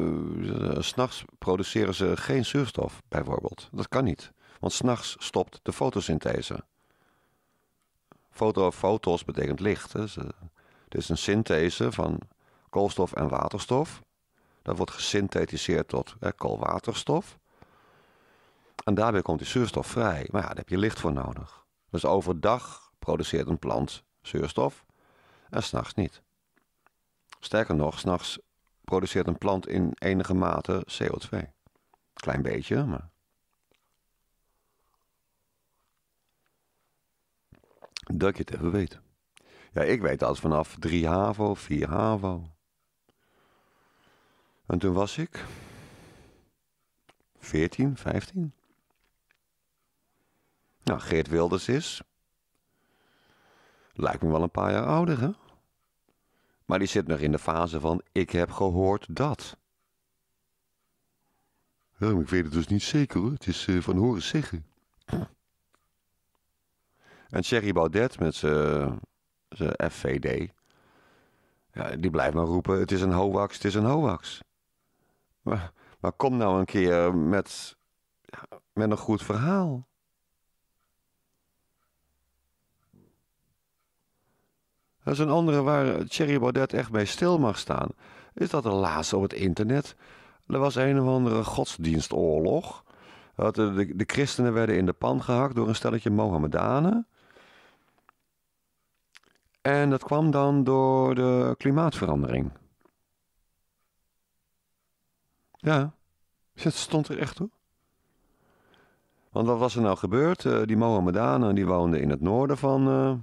nachts produceren ze geen zuurstof, bijvoorbeeld. Dat kan niet, want s'nachts stopt de fotosynthese. Foto, fotos betekent licht. Dus, het eh, is een synthese van koolstof en waterstof. Dat wordt gesynthetiseerd tot koolwaterstof. En daarbij komt die zuurstof vrij. Maar ja, daar heb je licht voor nodig. Dus overdag produceert een plant zuurstof en s'nachts niet. Sterker nog, s'nachts produceert een plant in enige mate CO2. Klein beetje, maar. Dat je het even weet. Ja, ik weet dat vanaf 3 HAVO, 4 HAVO. En toen was ik 14, 15. Nou, Geert Wilders is. Lijkt me wel een paar jaar ouder, hè? Maar die zit nog in de fase van: ik heb gehoord dat. Ja, ik weet het dus niet zeker hoor. Het is eh, van horen zeggen. En Thierry Baudet met zijn FVD, ja, die blijft maar roepen, het is een hoax, het is een hoax. Maar, maar kom nou een keer met, met een goed verhaal. Dat is een andere waar Thierry Baudet echt bij stil mag staan. Is dat de laatste op het internet? Er was een of andere godsdienstoorlog. De, de, de christenen werden in de pan gehakt door een stelletje Mohammedanen. En dat kwam dan door de klimaatverandering. Ja, dat dus stond er echt toe. Want wat was er nou gebeurd? Eh, die Mohammedanen die woonden in het noorden van eh,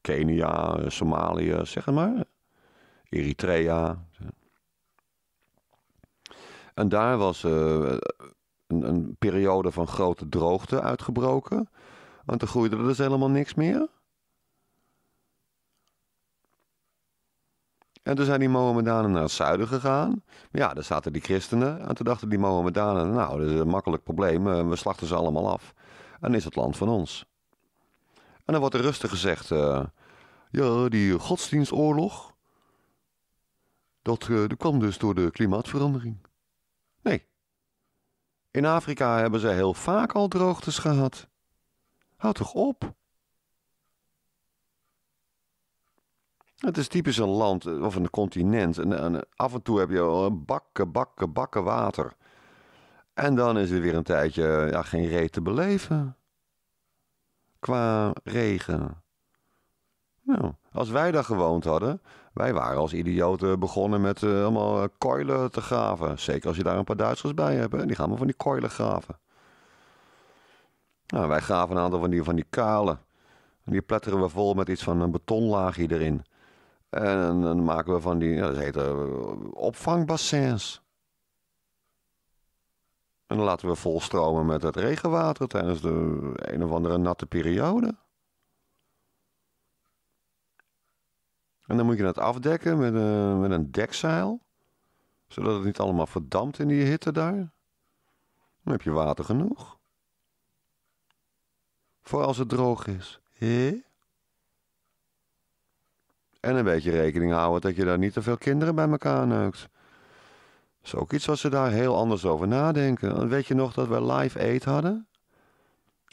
Kenia, eh, Somalië, zeg maar. Eritrea. En daar was een, een periode van grote droogte uitgebroken. Want er groeide er dus helemaal niks meer. En toen zijn die Mohammedanen naar het zuiden gegaan. ja, daar zaten die christenen. En toen dachten die Mohammedanen, nou, dat is een makkelijk probleem. Eh, we slachten ze allemaal af. En is het land van ons. En dan wordt er rustig gezegd, eh, ja, die godsdienstoorlog, dat, uh, dat kwam dus door de klimaatverandering. Nee. In Afrika hebben ze heel vaak al droogtes gehad. Houd toch op. Het is typisch een land eh, of een continent. En, af en toe heb je bakken, bakken, bakken water. En dan is er weer een tijdje eh, ja, geen reet te beleven. Qua regen. Nou, als wij daar gewoond hadden, wij waren als idioten begonnen met eh, allemaal koilen te graven. Zeker als je daar een paar Duitsers bij hebt. Die gaan maar van die koilen graven. Nou, wij graven een aantal van die, van die kalen. En die pletteren we vol met iets van een betonlaagje erin. En dan maken we van die, dat heet eh, opvangbassins. En dan laten we volstromen met het regenwater tijdens de een of andere natte periode. En dan moet je het afdekken met een, eh, met een dekzeil. Zodat het niet allemaal verdampt in die hitte daar. Dan heb je water genoeg. Voor als het droog is. Hé? En een beetje rekening houden dat je daar niet te veel kinderen bij elkaar neukt. Dat is ook iets wat ze daar heel anders over nadenken. Weet je nog dat we live aid hadden?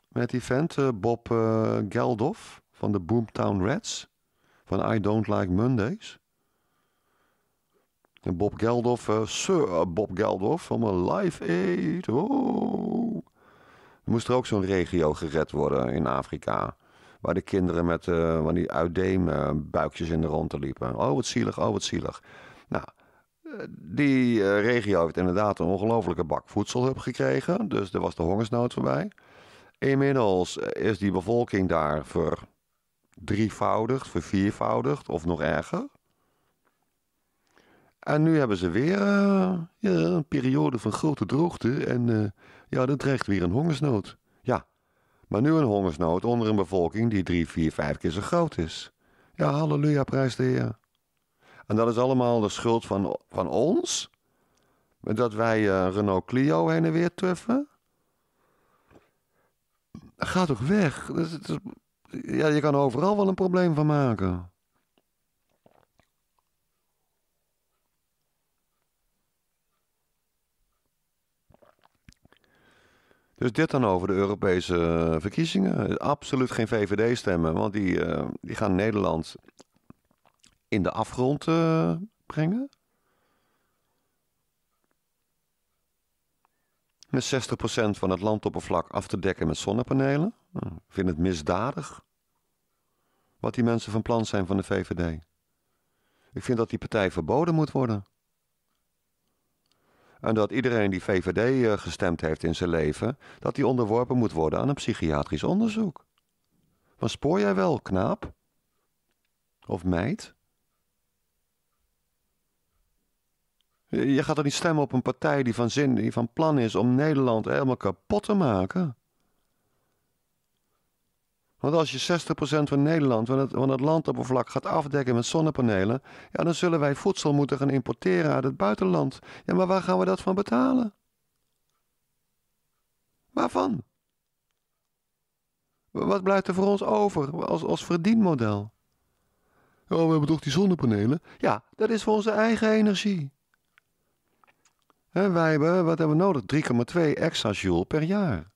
Met die vent eh, Bob eh, Geldof van de Boomtown Rats. Van I Don't Like Mondays. En Bob Geldof, uh, Sir Bob Geldof van mijn live aid. Oh. moest er ook zo'n regio gered worden in Afrika. Waar de kinderen met uh, van die eh, buikjes in de rondte liepen. Oh, wat zielig, oh, wat zielig. Nou, eh, die regio heeft inderdaad een ongelofelijke bak voedselhub gekregen. Dus er was de hongersnood voorbij. Inmiddels is die bevolking daar verdrievoudigd, verviervoudigd of nog erger. En nu hebben ze weer een periode van grote droogte. En uh, ja, dat dreigt weer een hongersnood. Maar nu een hongersnood onder een bevolking die drie, vier, vijf keer zo groot is. Ja, halleluja, prijs de Heer. En dat is allemaal de schuld van, van ons? Dat wij eh, Renault Clio heen en weer tuffen? Ga toch weg. ja, je kan overal wel een probleem van maken. Dus dit dan over de Europese eh, verkiezingen. Absoluut geen VVD stemmen, want die, eh, die gaan Nederland in de afgrond eh, brengen. Met 60% van het landoppervlak af te dekken met zonnepanelen. Hm, ik vind het misdadig wat die mensen van plan zijn van de VVD. Ik vind dat die partij verboden moet worden. En dat iedereen die VVD eh, gestemd heeft in zijn leven, dat die onderworpen moet worden aan een psychiatrisch onderzoek. Wat spoor jij wel, knaap? Of meid? Je gaat er niet stemmen op een partij die van zin, die van plan is om Nederland helemaal kapot te maken. Want als je 60% van Nederland, van het, van het landoppervlak, gaat afdekken met zonnepanelen, ja, dan zullen wij voedsel moeten gaan importeren uit het buitenland. Ja, maar waar gaan we dat van betalen? Waarvan? Wat blijft er voor ons over als, als verdienmodel? Oh, we hebben toch die zonnepanelen? Ja, dat is voor onze eigen energie. En wij hebben, wat hebben we nodig? 3,2 exajoule per jaar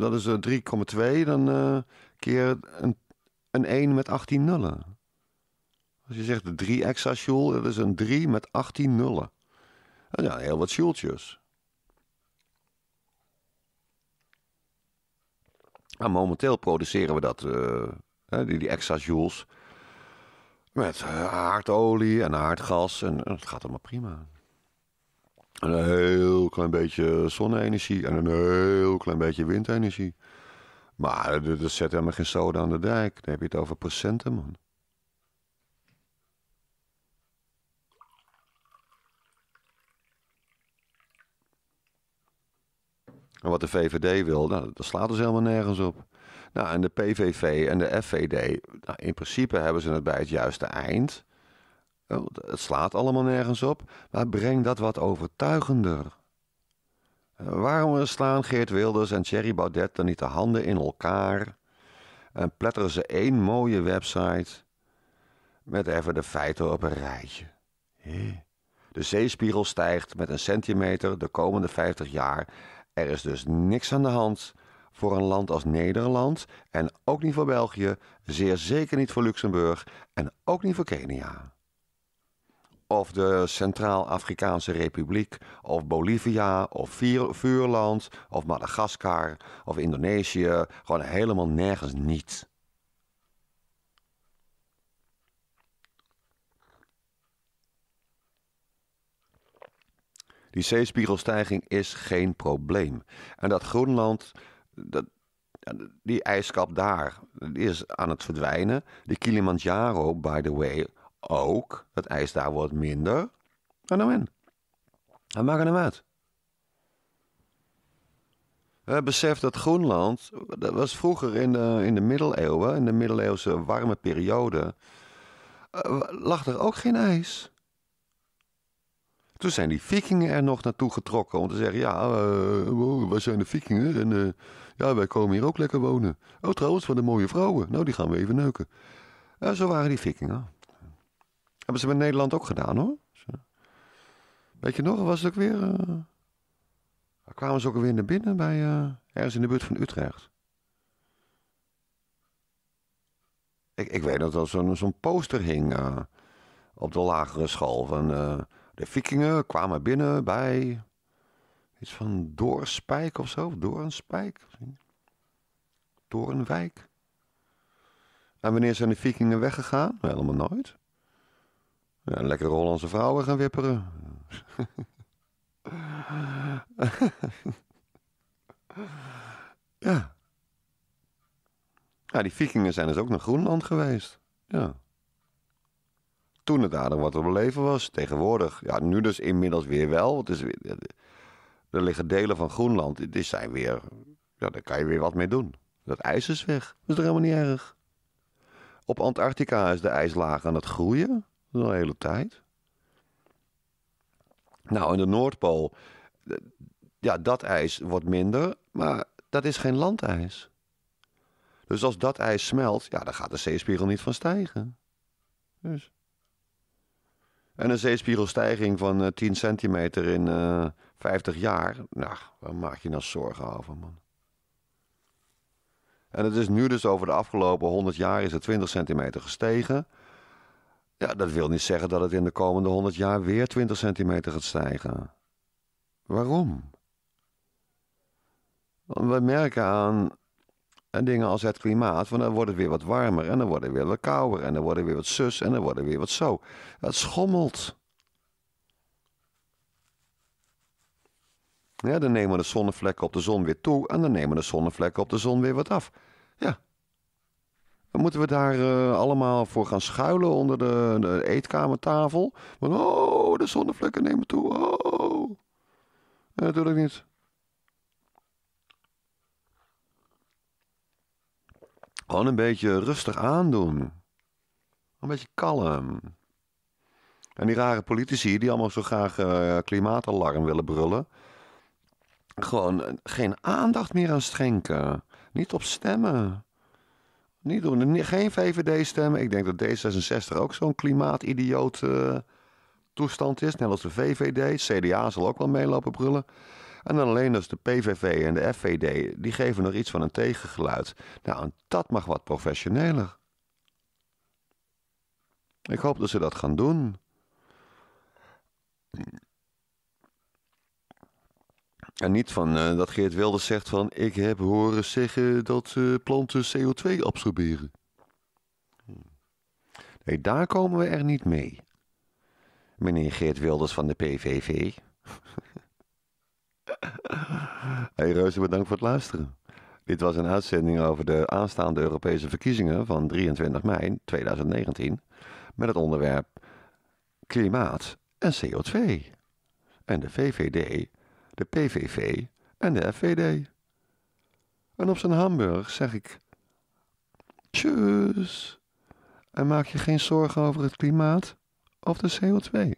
dat is 3,2 eh, dan uh, keer een, een 1 met 18 nullen. Als je zegt 3 extra joule, dat is een 3 met 18 nullen. Ja, ja, heel wat joultjes. Nou, momenteel produceren we dat, uh, die, die extra joules, met aardolie en aardgas. En, en dat gaat allemaal prima een heel klein beetje zonne-energie en een heel klein beetje windenergie. Maar dat zet helemaal geen soda aan de dijk. Dan heb je het over procenten, man. En wat de VVD wil, nou, dat slaat dus helemaal nergens op. Nou, en de PVV en de FVD, nou, in principe hebben ze het bij het juiste eind. Oh, het slaat allemaal nergens op, maar breng dat wat overtuigender. Eh, waarom slaan Geert Wilders en Thierry Baudet dan niet de handen in elkaar en pletteren ze één mooie website met even de feiten op een rijtje? De zeespiegel stijgt met een centimeter de komende 50 jaar. Er is dus niks aan de hand voor een land als Nederland en ook niet voor België, zeer zeker niet voor Luxemburg en ook niet voor Kenia of de Centraal-Afrikaanse Republiek, of Bolivia, of Vuurland, of Madagaskar, of Indonesië. Gewoon helemaal nergens niet. Die zeespiegelstijging is geen probleem. En dat Groenland, dat, die ijskap daar, die is aan het verdwijnen. De Kilimanjaro, by the way, ook, het ijs daar wordt minder. En dan in. We maken hem uit. Besef dat Groenland, dat was vroeger in de, in de middeleeuwen, in de middeleeuwse warme periode, eh, lag er ook geen ijs. Toen zijn die vikingen er nog naartoe getrokken om te zeggen, ja, uh, wij zijn de vikingen en eh, ja, wij komen hier ook lekker wonen. Oh, trouwens, van de mooie vrouwen. Nou, die gaan we even neuken. En zo waren die vikingen. Hebben ze met Nederland ook gedaan hoor. Weet je nog, was het ook weer. Uh, kwamen ze ook weer naar binnen bij. Uh, ergens in de buurt van Utrecht. Ik, ik weet dat er zo'n poster hing eh, op de lagere school. Van, de vikingen kwamen binnen bij. Iets van Doorspijk of zo, Doornspijk. Doornwijk. En wanneer zijn de vikingen weggegaan? Helemaal nooit lekker lekkere Hollandse vrouwen gaan wipperen. ja. Ja, die vikingen zijn dus ook naar Groenland geweest. Ja. Toen het aardig wat te beleven was. Tegenwoordig, ja, nu dus inmiddels weer wel. Want is weer, er liggen delen van Groenland, die zijn weer... Ja, daar kan je weer wat mee doen. Dat ijs is weg. Dat is er helemaal niet erg. Op Antarctica is de ijslaag aan het groeien. De hele tijd. Nou, in de Noordpool, ja, dat ijs wordt minder, maar dat is geen landijs. Dus als dat ijs smelt, ja, dan gaat de zeespiegel niet van stijgen. Dus. En een zeespiegelstijging van uh, eh, 10 centimeter in uh, eh, 50 jaar, nou, waar maak je nou zorgen over, man? En het is nu dus over de afgelopen 100 jaar is het 20 centimeter gestegen. Ja, dat wil niet zeggen dat het in de komende 100 jaar weer 20 centimeter gaat stijgen. Waarom? Want we merken aan eh, dingen als het klimaat, van dan wordt het weer wat warmer en dan wordt het weer wat kouder en dan wordt het weer wat zus en dan wordt het weer wat zo. Het schommelt. Ja, dan nemen de zonnevlekken op de zon weer toe en dan nemen de zonnevlekken op de zon weer wat af. Moeten we daar eh, allemaal voor gaan schuilen onder de, eetkamertafel? oh, de zonnevlekken nemen toe. Oh. natuurlijk niet. Gewoon een beetje rustig aandoen. Een beetje kalm. En die rare politici die allemaal zo graag eh, klimaatalarm willen brullen. Gewoon eh, geen aandacht meer aan schenken. Niet op stemmen. Niet doen. Geen VVD-stemmen. Ik denk dat D66 ook zo'n klimaatidioot eh, toestand is. Net als de VVD. CDA zal ook wel meelopen brullen. En dan alleen als dus de PVV en de FVD, die geven nog iets van een tegengeluid. Nou, en dat mag wat professioneler. Ik hoop dat ze dat gaan doen. En niet van eh, dat Geert Wilders zegt van ik heb horen zeggen dat eh, planten CO2 absorberen. Nee, daar komen we er niet mee. Meneer Geert Wilders van de PVV. hey reuze bedankt voor het luisteren. Dit was een uitzending over de aanstaande Europese verkiezingen van 23 mei 2019 met het onderwerp klimaat en CO2. En de VVD de PVV en de FVD. En op zijn Hamburg zeg ik: Tjus. En maak je geen zorgen over het klimaat of de CO2.